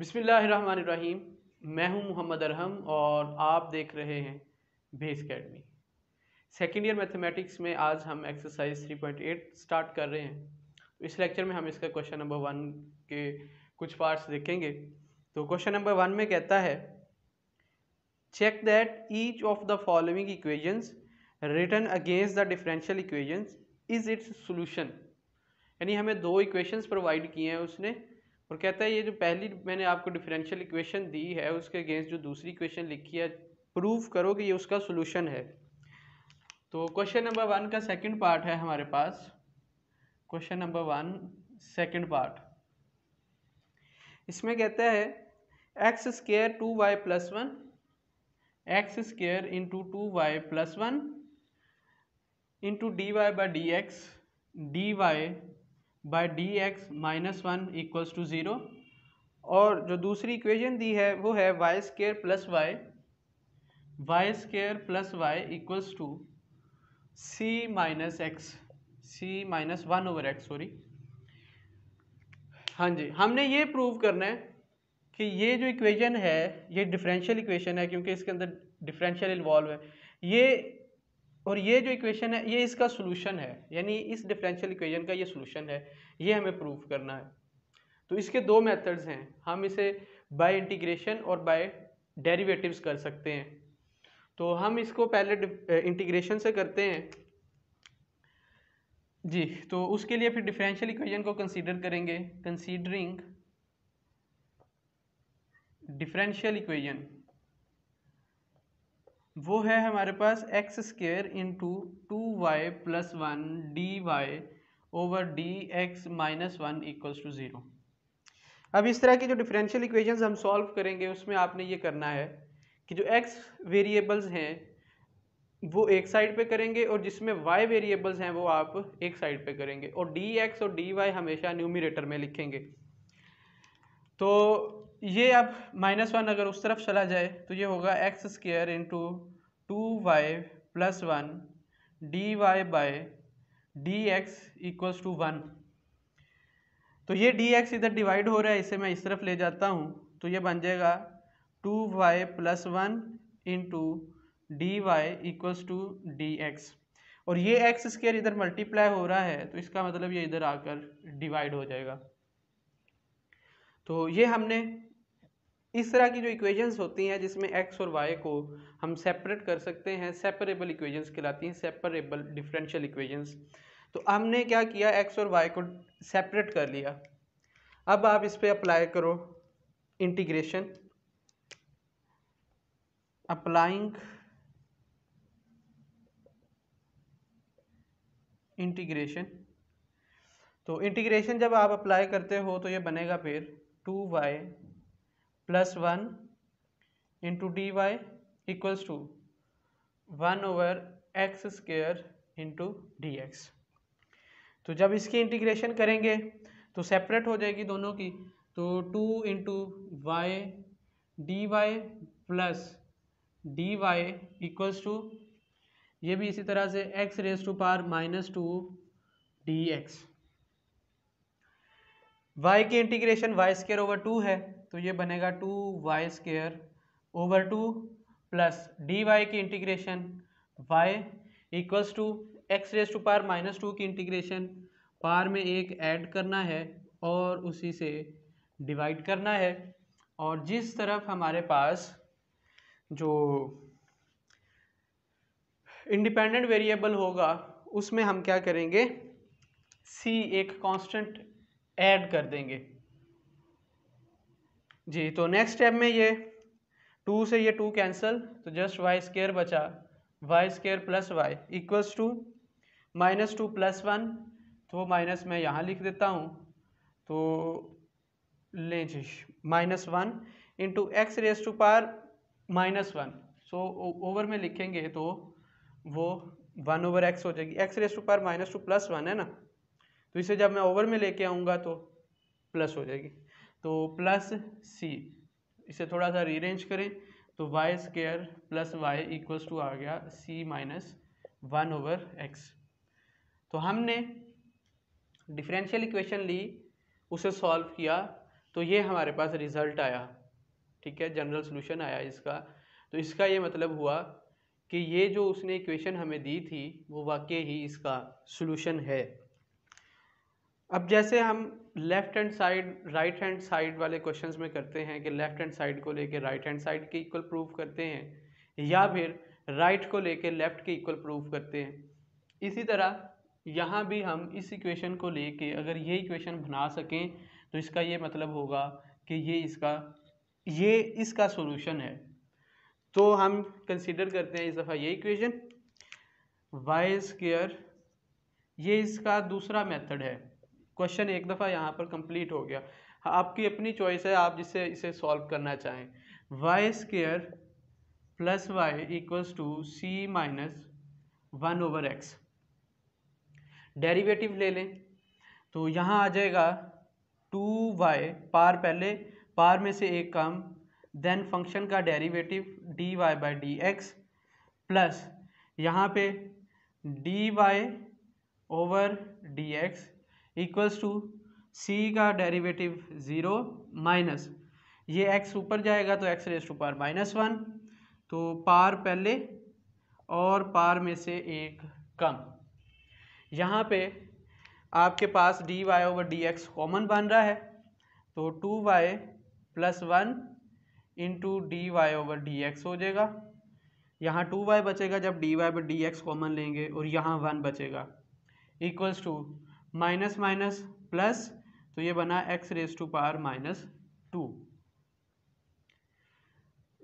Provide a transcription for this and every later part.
बिसमीम मैं हूं मोहम्मद अरहम और आप देख रहे हैं base academy second year mathematics में आज हम एक्सरसाइज 3.8 स्टार्ट कर रहे हैं तो इस लेक्चर में हम इसका क्वेश्चन नंबर वन के कुछ पार्ट्स देखेंगे तो क्वेश्चन नंबर वन में कहता है check that each of the following equations return against the differential equations is its solution यानी हमें दो इक्वेशंस प्रोवाइड किए हैं उसने और कहता है ये जो पहली मैंने आपको डिफरेंशियल इक्वेशन दी है उसके अगेंस्ट जो दूसरी इक्वेशन लिखी है प्रूव करो कि ये उसका सोल्यूशन है तो क्वेश्चन नंबर वन का सेकंड पार्ट है हमारे पास question number one second part इसमें कहता है X square two Y plus one x square into two Y plus one into D Y by D X D Y by D x minus one equals to zero और जो दूसरी equation दी है वो है Y square plus Y Y square plus Y equals to C minus x C minus one over X sorry हाँ जी हमने ये प्रूव करना है कि ये जो इक्वेशन है ये डिफरेंशियल इक्वेशन है क्योंकि इसके अंदर डिफरेंशियल इन्वॉल्व है ये और ये जो इक्वेशन है ये इसका सोल्यूशन है यानी इस डिफरेंशियल इक्वेशन का ये सोल्यूशन है ये हमें प्रूव करना है तो इसके दो मेथड्स हैं हम इसे बाय इंटीग्रेशन और बाय डेरिवेटिव्स कर सकते हैं तो हम इसको पहले इंटीग्रेशन से करते हैं जी तो उसके लिए फिर डिफरेंशियल इक्वेशन को कंसीडर करेंगे कंसीडरिंग डिफरेंशियल इक्वेशन वो है हमारे पास X square into two Y plus one D Y over D x minus one equals to zero अब इस तरह की जो डिफरेंशियल इक्वेशंस हम सॉल्व करेंगे उसमें आपने ये करना है कि जो एक्स वेरिएबल्स हैं वो एक साइड पे करेंगे और जिसमें वाई वेरिएबल्स हैं वो आप एक साइड पे करेंगे और डी एक्स और डी वाई हमेशा न्यूमिरेटर में लिखेंगे तो ये अब माइनस वन अगर उस तरफ चला जाए तो ये होगा X square into two Y plus one D Y by D x equals to one तो ये डी एक्स इधर डिवाइड हो रहा है इसे मैं इस तरफ ले जाता हूँ तो ये बन जाएगा two Y plus one into D Y equals to D X और ये एक्स स्केयर इधर मल्टीप्लाई हो रहा है तो इसका मतलब ये इधर आकर डिवाइड हो जाएगा तो ये हमने इस तरह की जो इक्वेशंस होती हैं जिसमें एक्स और वाई को हम सेपरेट कर सकते हैं सेपरेबल इक्वेशंस कहलाती हैं सेपरेबल डिफरेंशियल इक्वेशंस तो हमने क्या किया एक्स और वाई को सेपरेट कर लिया अब आप इस पर अप्लाई करो इंटीग्रेशन अप्लाइंग इंटीग्रेशन तो इंटीग्रेशन जब आप अप्लाई करते हो तो ये बनेगा फिर two Y plus one into D Y equals to one over X square into D X तो जब इसकी इंटीग्रेशन करेंगे तो सेपरेट हो जाएगी दोनों की तो two into Y D Y plus D Y equals to ये भी इसी तरह से X raise to power minus two D X Y की integration Y square over two है तो ये बनेगा two Y square over two plus D Y की integration Y equals to X race to power minus two की integration power में एक add करना है और उसी से डिवाइड करना है और जिस तरफ हमारे पास जो इंडिपेंडेंट वेरिएबल होगा उसमें हम क्या करेंगे सी एक कांस्टेंट ऐड कर देंगे जी तो नेक्स्ट स्टेप में ये टू से ये टू कैंसल तो जस्ट वाई स्केयर बचा y square plus Y equals to minus two plus one तो माइनस मैं यहाँ लिख देता हूँ तो ले जी minus one into x race to power minus one so over में लिखेंगे तो वो वन ओवर एक्स हो जाएगी x race to power minus two plus one है ना तो इसे जब मैं ओवर में लेके आऊँगा तो प्लस हो जाएगी तो प्लस सी इसे थोड़ा सा रीअरेंज करें तो y square plus Y equals to आ गया c minus one over x तो हमने डिफरेंशियल इक्वेशन ली उसे सॉल्व किया तो ये हमारे पास रिज़ल्ट आया ठीक है जनरल सोल्यूशन आया इसका तो इसका ये मतलब हुआ कि ये जो उसने इक्वेशन हमें दी थी वो वाकई ही इसका सोल्यूशन है अब जैसे हम left hand side right hand side वाले क्वेश्चंस में करते हैं कि लेफ़्ट हैंड साइड को लेके राइट हैंड साइड के इक्वल प्रूफ करते हैं या फिर राइट right को लेके लेफ़्ट के इक्वल प्रूफ करते हैं इसी तरह यहाँ भी हम इस इक्वेशन को लेके अगर ये इक्वेशन बना सकें तो इसका ये मतलब होगा कि ये इसका ये इसका सोलूशन है तो हम कंसिडर करते हैं इस दफ़ा ये इक्वेशन वाई स्केयर ये इसका दूसरा मेथड है क्वेश्चन एक दफ़ा यहाँ पर कंप्लीट हो गया आपकी अपनी चॉइस है आप जिसे इसे सॉल्व करना चाहें y square plus Y equals to C minus one over x derivative ले लें तो यहाँ आ जाएगा टू वाई पार पहले पार में से एक कम देन फंक्शन का derivative d Y by D x plus यहाँ पे d Y over D x equals to c का डेरिवेटिव ज़ीरो माइनस ये एक्स ऊपर जाएगा तो x race to power minus one तो पार पहले और पार में से एक कम यहाँ पे आपके पास d Y over D x common बन रहा है तो two Y plus one into D Y over D x हो जाएगा यहाँ टू वाई बचेगा जब d Y by D x common लेंगे और यहाँ वन बचेगा equals to minus minus plus तो ये बना x race to power minus two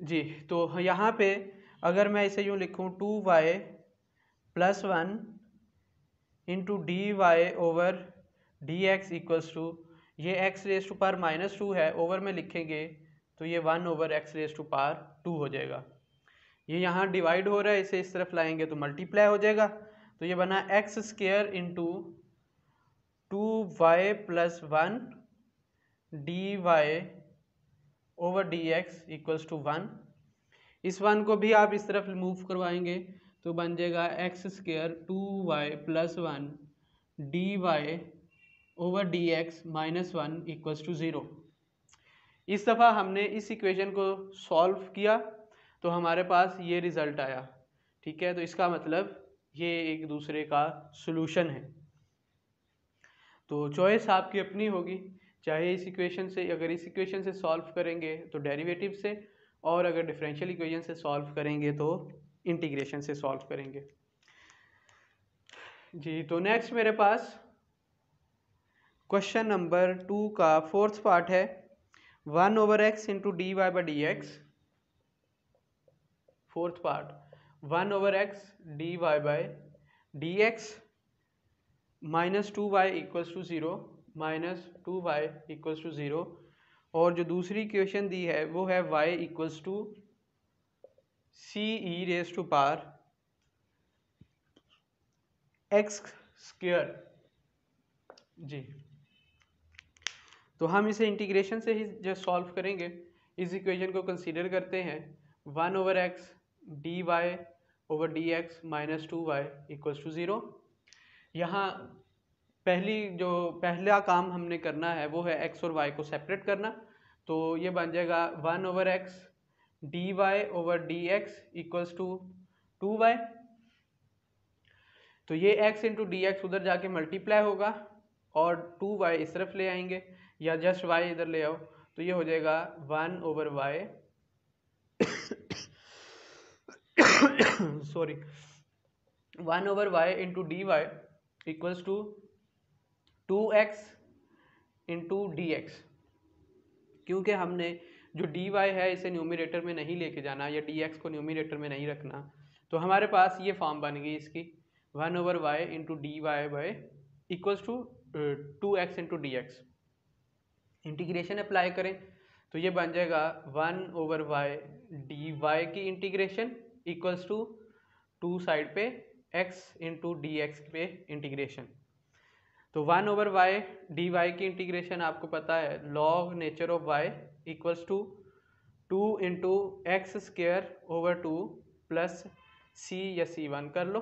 जी तो यहाँ पे अगर मैं इसे यूँ लिखूँ two Y plus one into D Y over D x equals to ये x race to power minus two है ओवर में लिखेंगे तो ये one over x race to power two हो जाएगा ये यहाँ डिवाइड हो रहा है इसे इस तरफ लाएंगे तो मल्टीप्लाई हो जाएगा तो ये बना x square into two Y plus one D Y over D x equals to one इस वन को भी आप इस तरफ मूव करवाएंगे तो बन जाएगा x square two Y plus one D Y over D x minus one equals to zero इस दफ़ा हमने इस इक्वेशन को सॉल्व किया तो हमारे पास ये रिज़ल्ट आया ठीक है तो इसका मतलब ये एक दूसरे का सोल्यूशन है तो चॉइस आपकी अपनी होगी चाहे इस इक्वेशन से अगर इस इक्वेशन से सॉल्व करेंगे तो डेरिवेटिव से और अगर डिफरेंशियल इक्वेशन से सॉल्व करेंगे तो इंटीग्रेशन से सॉल्व करेंगे जी तो नेक्स्ट मेरे पास क्वेश्चन नंबर टू का फोर्थ पार्ट है one over x into D Y by D x fourth part one over x D Y by D x minus two y equals to zero minus two y equals to zero और जो दूसरी question दी है वो है y equals to c e raised to power x square जी तो हम इसे इंटीग्रेशन से ही जब सॉल्व करेंगे इस इक्वेशन को कंसीडर करते हैं one over x D Y over D x minus two y equals to zero यहाँ पहली जो पहला काम हमने करना है वो है एक्स और वाई को सेपरेट करना तो ये बन जाएगा one over x D Y over D x equals to two y तो ये x इंटू डी एक्स उधर जाके मल्टीप्लाई होगा और टू वाई इस तरफ ले आएंगे या जस्ट y इधर ले आओ तो ये हो जाएगा one over y sorry one over y into D Y equals to two x into D x क्योंकि हमने जो डी वाई है इसे न्यूमिनेटर में नहीं लेके जाना या डी एक्स को न्यूमिनेटर में नहीं रखना तो हमारे पास ये फॉर्म बन गई इसकी one over y into D Y by equals to two x into D x integration apply करें तो ये बन जाएगा one over y D Y की integration equals to two side पे एक्स इंटू डी एक्स पे इंटीग्रेशन तो one over y D Y की इंटीग्रेशन आपको पता है log nature of y equals to two into x square over two plus c या सी one कर लो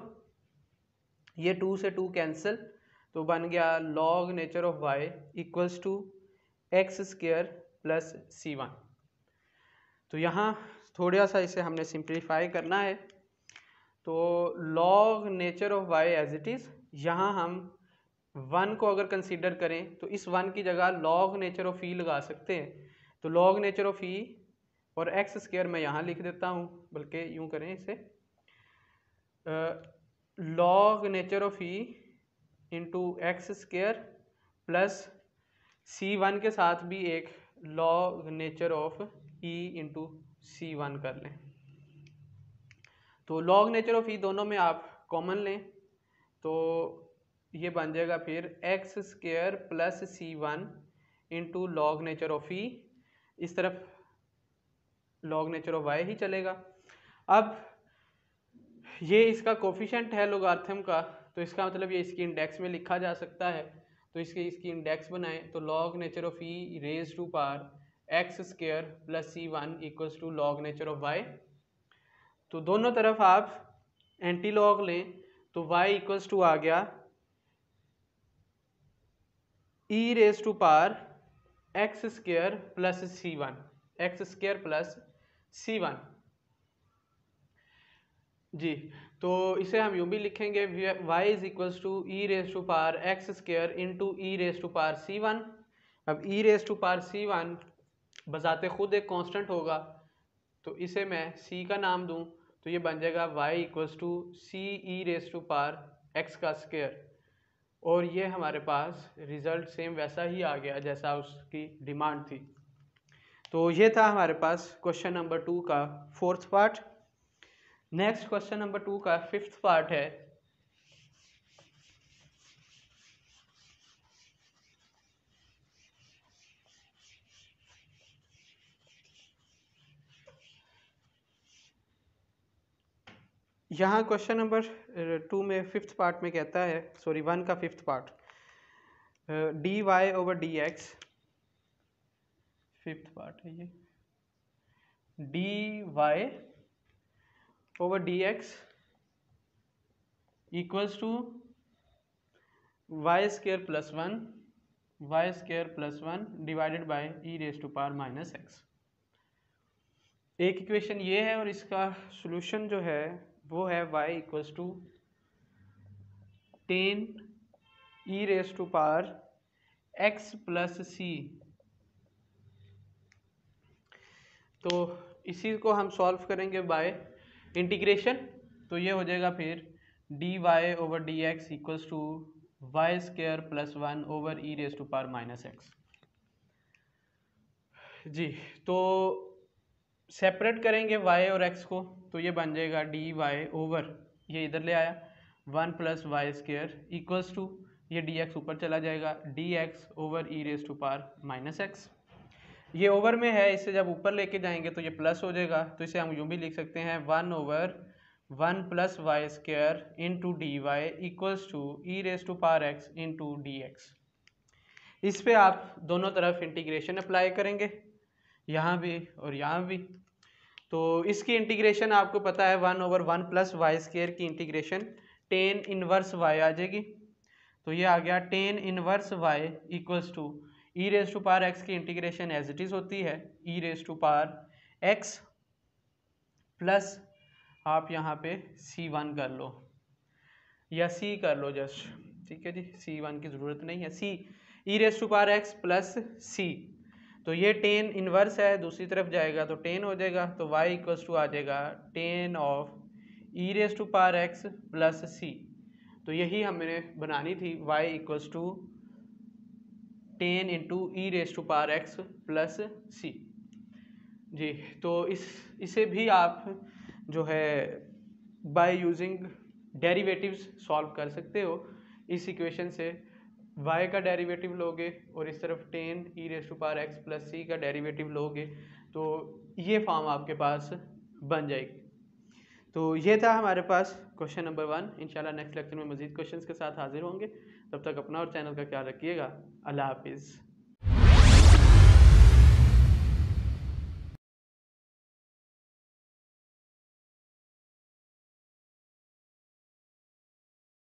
ये टू से टू कैंसिल तो बन गया log nature of y equals to x square plus c one तो यहाँ थोड़ा सा इसे हमने सिंप्लीफाई करना है तो log nature of y as it is यहाँ हम वन को अगर कंसिडर करें तो इस वन की जगह लॉग नेचर ऑफ ई लगा सकते हैं तो लॉग नेचर ऑफ ई और एक्स स्केयर मैं यहाँ लिख देता हूँ बल्कि यूँ करें इसे log nature of e into x square plus c one के साथ भी एक log nature of e into c one कर लें तो लॉग नेचर ऑफ ई दोनों में आप कॉमन लें तो ये बन जाएगा फिर x square plus c one into log nature of e इस तरफ लॉग नेचर ऑफ वाई ही चलेगा अब ये इसका कोफिशेंट है लोगार्थम का तो इसका मतलब ये इसकी इंडेक्स में लिखा जा सकता है तो इसकी इसकी इंडेक्स बनाएं तो log nature of e raise to power x square plus c one equals to log nature of y तो दोनों तरफ आप एंटी लॉग लें तो वाई इक्वल्स टू आ गया e raised to power x square plus c one x square plus c one जी तो इसे हम यूं भी लिखेंगे y is equals to e raised to power x square into e raised to power c one अब e raised to power c one बजाते खुद एक कांस्टेंट होगा तो इसे मैं सी का नाम दूं तो ये बन जाएगा y equals to c e raised to power x का स्क्र और ये हमारे पास रिज़ल्ट सेम वैसा ही आ गया जैसा उसकी डिमांड थी तो ये था हमारे पास क्वेश्चन नंबर टू का fourth part next question number two का फिफ्थ पार्ट है यहाँ क्वेश्चन नंबर टू में फिफ्थ पार्ट में कहता है सॉरी वन का fifth part d Y over D x fifth part है ये d Y over D x equals to Y square plus one y square plus one divided by e raised to power minus x एक equation ये है और इसका solution जो है वो है y equals to tan e raised to power x plus c तो इसी को हम सॉल्व करेंगे बाय इंटीग्रेशन तो ये हो जाएगा फिर d Y over D x equals to y square plus one over e raised to power minus x जी तो सेपरेट करेंगे वाई और एक्स को तो ये बन जाएगा डी वाई ओवर ये इधर ले आया one plus y square equals to ये डी एक्स ऊपर चला जाएगा d x over e raised to power minus x ये ओवर में है इसे जब ऊपर लेके जाएंगे तो ये प्लस हो जाएगा तो इसे हम यूँ भी लिख सकते हैं one over one plus y square into d Y equals to e raised to power x into D x इस पर आप दोनों तरफ इंटीग्रेशन अप्लाई करेंगे यहाँ भी और यहाँ भी तो इसकी इंटीग्रेशन आपको पता है one over one plus y square की इंटीग्रेशन टेन इनवर्स वाई आ जाएगी तो ये आ गया tan inverse y equals to e raised to power x की इंटीग्रेशन एज इट इज़ होती है e raised to power x plus आप यहाँ पे सी वन कर लो या सी कर लो जस्ट ठीक है जी सी वन की ज़रूरत नहीं है c e raised to power x plus c तो ये टेन इनवर्स है दूसरी तरफ जाएगा तो टेन हो जाएगा तो वाई इक्वल्स टू आ जाएगा tan of e raised to power x plus c तो यही हमने बनानी थी y equals to tan into e raised to power x plus c जी तो इस इसे भी आप जो है बाय यूजिंग डेरिवेटिव्स सॉल्व कर सकते हो इस इक्वेशन से वाई का डेरिवेटिव लोगे और इस तरफ tan e raised to power x plus c का डेरिवेटिव लोगे तो ये फॉर्म आपके पास बन जाएगी तो ये था हमारे पास क्वेश्चन नंबर वन इंशाल्लाह नेक्स्ट लेक्चर में मजीद क्वेश्चंस के साथ हाजिर होंगे तब तक अपना और चैनल का ख्याल रखिएगा अल्लाह हाफिज़